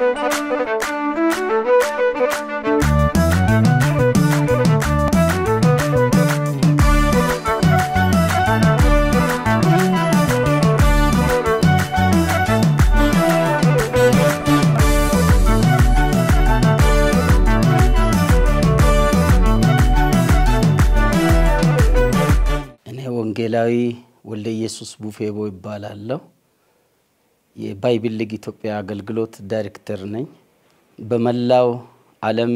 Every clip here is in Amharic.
ወንጌላዊ ወልደ ኢየሱስ ቡፌቦ ይባላለሁ። የባይብል ሊግ ኢትዮጵያ አገልግሎት ዳይሬክተር ነኝ። በመላው ዓለም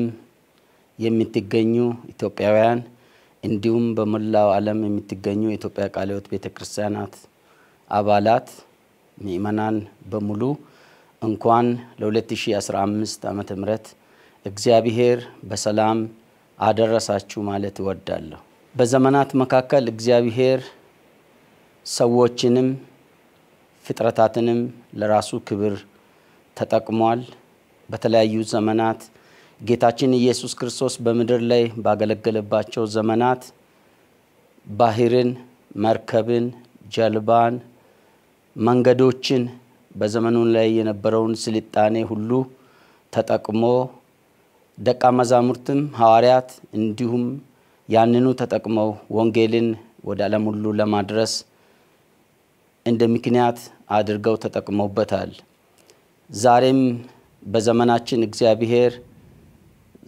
የምትገኙ ኢትዮጵያውያን እንዲሁም በመላው ዓለም የምትገኙ የኢትዮጵያ ቃለ ሕይወት ቤተ ክርስቲያናት አባላት ምእመናን በሙሉ እንኳን ለ2015 ዓመተ ምህረት እግዚአብሔር በሰላም አደረሳችሁ ማለት እወዳለሁ። በዘመናት መካከል እግዚአብሔር ሰዎችንም ፍጥረታትንም ለራሱ ክብር ተጠቅሟል። በተለያዩ ዘመናት ጌታችን ኢየሱስ ክርስቶስ በምድር ላይ ባገለገለባቸው ዘመናት ባህርን፣ መርከብን፣ ጀልባን፣ መንገዶችን በዘመኑ ላይ የነበረውን ስልጣኔ ሁሉ ተጠቅሞ ደቀ መዛሙርትም ሐዋርያት እንዲሁም ያንኑ ተጠቅመው ወንጌልን ወደ ዓለም ሁሉ ለማድረስ እንደ ምክንያት አድርገው ተጠቅመውበታል። ዛሬም በዘመናችን እግዚአብሔር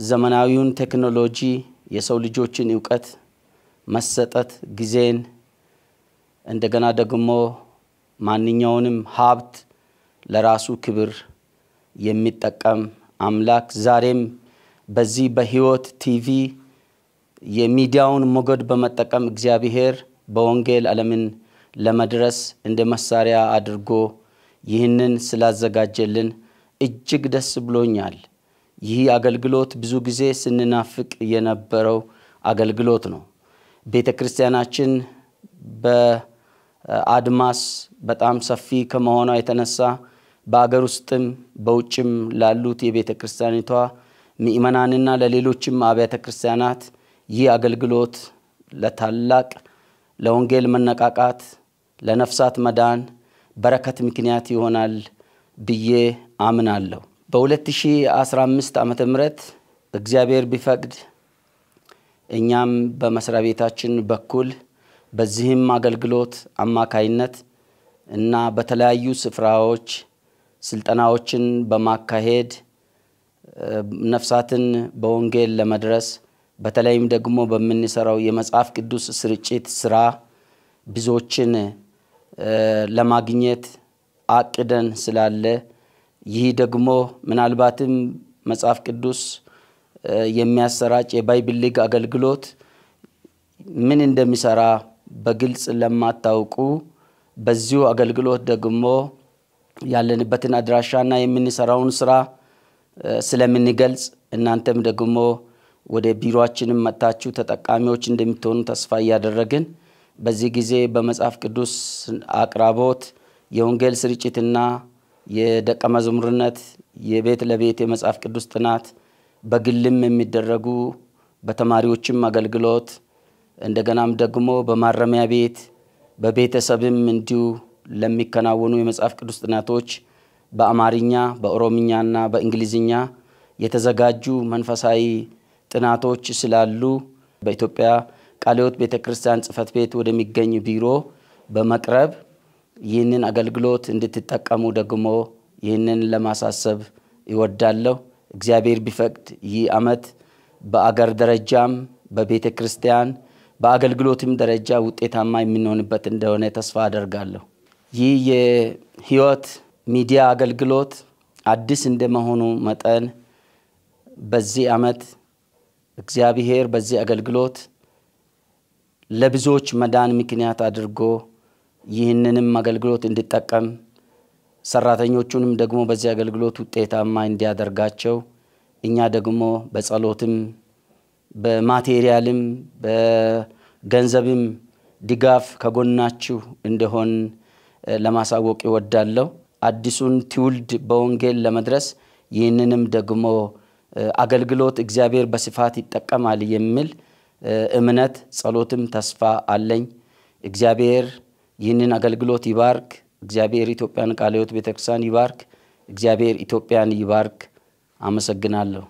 ዘመናዊውን ቴክኖሎጂ የሰው ልጆችን እውቀት መሰጠት ጊዜን እንደገና ደግሞ ማንኛውንም ሀብት ለራሱ ክብር የሚጠቀም አምላክ ዛሬም በዚህ በህይወት ቲቪ የሚዲያውን ሞገድ በመጠቀም እግዚአብሔር በወንጌል ዓለምን ለመድረስ እንደ መሳሪያ አድርጎ ይህንን ስላዘጋጀልን እጅግ ደስ ብሎኛል። ይህ አገልግሎት ብዙ ጊዜ ስንናፍቅ የነበረው አገልግሎት ነው። ቤተ ክርስቲያናችን በአድማስ በጣም ሰፊ ከመሆኗ የተነሳ በአገር ውስጥም በውጭም ላሉት የቤተ ክርስቲያኒቷ ምእመናንና ለሌሎችም አብያተ ክርስቲያናት ይህ አገልግሎት ለታላቅ ለወንጌል መነቃቃት ለነፍሳት መዳን በረከት ምክንያት ይሆናል ብዬ አምናለሁ። በ2015 ም እግዚአብሔር ቢፈቅድ እኛም በመስሪያ ቤታችን በኩል በዚህም አገልግሎት አማካይነት እና በተለያዩ ስፍራዎች ስልጠናዎችን በማካሄድ ነፍሳትን በወንጌል ለመድረስ በተለይም ደግሞ በምንሰራው የመጽሐፍ ቅዱስ ስርጭት ስራ ብዙዎችን ለማግኘት አቅደን ስላለ ይህ ደግሞ ምናልባትም መጽሐፍ ቅዱስ የሚያሰራጭ የባይብል ሊግ አገልግሎት ምን እንደሚሰራ በግልጽ ለማታውቁ በዚሁ አገልግሎት ደግሞ ያለንበትን አድራሻና የምንሰራውን ስራ ስለምንገልጽ እናንተም ደግሞ ወደ ቢሮችንም መጥታችሁ ተጠቃሚዎች እንደምትሆኑ ተስፋ እያደረግን በዚህ ጊዜ በመጽሐፍ ቅዱስ አቅራቦት የወንጌል ስርጭትና የደቀ መዝሙርነት፣ የቤት ለቤት የመጽሐፍ ቅዱስ ጥናት፣ በግልም የሚደረጉ በተማሪዎችም አገልግሎት እንደገናም ደግሞ በማረሚያ ቤት በቤተሰብም እንዲሁ ለሚከናወኑ የመጽሐፍ ቅዱስ ጥናቶች በአማርኛ በኦሮምኛና በእንግሊዝኛ የተዘጋጁ መንፈሳዊ ጥናቶች ስላሉ በኢትዮጵያ ቃለ ሕይወት ቤተ ክርስቲያን ጽሕፈት ቤት ወደሚገኝ ቢሮ በመቅረብ ይህንን አገልግሎት እንድትጠቀሙ ደግሞ ይህንን ለማሳሰብ ይወዳለሁ። እግዚአብሔር ቢፈቅድ ይህ ዓመት በአገር ደረጃም በቤተ ክርስቲያን በአገልግሎትም ደረጃ ውጤታማ የምንሆንበት እንደሆነ ተስፋ አደርጋለሁ። ይህ የሕይወት ሚዲያ አገልግሎት አዲስ እንደመሆኑ መጠን በዚህ ዓመት እግዚአብሔር በዚህ አገልግሎት ለብዙዎች መዳን ምክንያት አድርጎ ይህንንም አገልግሎት እንዲጠቀም ሰራተኞቹንም ደግሞ በዚህ አገልግሎት ውጤታማ እንዲያደርጋቸው እኛ ደግሞ በጸሎትም በማቴሪያልም በገንዘብም ድጋፍ ከጎናችሁ እንደሆን ለማሳወቅ ይወዳለሁ። አዲሱን ትውልድ በወንጌል ለመድረስ ይህንንም ደግሞ አገልግሎት እግዚአብሔር በስፋት ይጠቀማል የሚል እምነት፣ ጸሎትም ተስፋ አለኝ። እግዚአብሔር ይህንን አገልግሎት ይባርክ። እግዚአብሔር ኢትዮጵያን ቃለ ሕይወት ቤተክርስቲያን ይባርክ። እግዚአብሔር ኢትዮጵያን ይባርክ። አመሰግናለሁ።